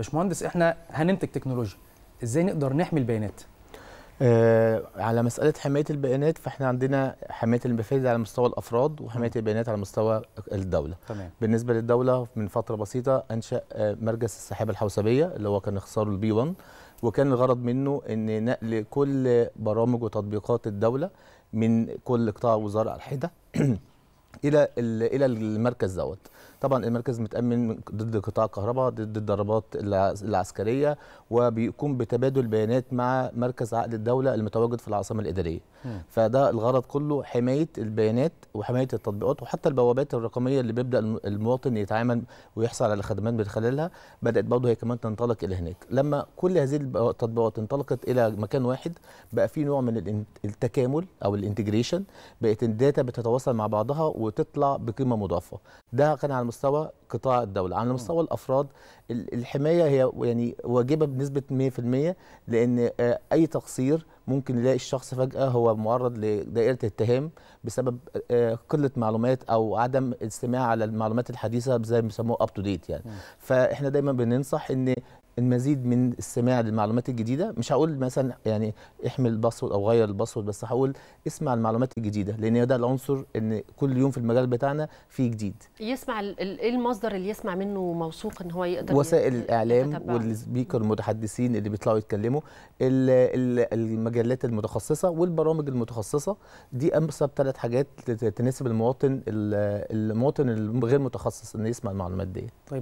باشمهندس احنا هننتج تكنولوجيا ازاي نقدر نحمي البيانات آه على مساله حمايه البيانات فاحنا عندنا حمايه البيانات على مستوى الافراد وحمايه البيانات على مستوى الدوله تمام. بالنسبه للدوله من فتره بسيطه انشا آه، مركز السحابه الحوسبيه اللي هو كان اختصاره البي 1 وكان الغرض منه ان نقل كل برامج وتطبيقات الدوله من كل قطاع وزاره على الى الى المركز دوت طبعا المركز متامن ضد قطاع الكهرباء ضد الضربات العسكريه وبيقوم بتبادل بيانات مع مركز عقد الدوله المتواجد في العاصمه الاداريه فده الغرض كله حمايه البيانات وحمايه التطبيقات وحتى البوابات الرقميه اللي بيبدا المواطن يتعامل ويحصل على خدمات من خلالها بدات برضه هي كمان تنطلق الى هناك لما كل هذه التطبيقات انطلقت الى مكان واحد بقى في نوع من التكامل او الانتجريشن بقت الداتا بتتواصل مع بعضها و وتطلع بقيمه مضافه ده كان على مستوى قطاع الدوله على مستوى الافراد الحمايه هي يعني واجبه بنسبه 100% لان آه، اي تقصير ممكن يلاقي الشخص فجاه هو معرض لدائره اتهام بسبب آه، قله معلومات او عدم استماع على المعلومات الحديثه زي ما بيسموها اب تو ديت يعني فاحنا دايما بننصح ان المزيد من السماع للمعلومات الجديده مش هقول مثلا يعني احمل الباسورد او غير الباسورد بس هقول اسمع المعلومات الجديده لان ده العنصر ان كل يوم في المجال بتاعنا في جديد يسمع ايه المصدر اللي يسمع منه موثوق ان هو يقدر وسائل الاعلام والسبيكر المتحدثين اللي بيطلعوا يتكلموا المجلات المتخصصه والبرامج المتخصصه دي انسب ثلاث حاجات تناسب المواطن المواطن الغير متخصص انه يسمع المعلومات دي طيب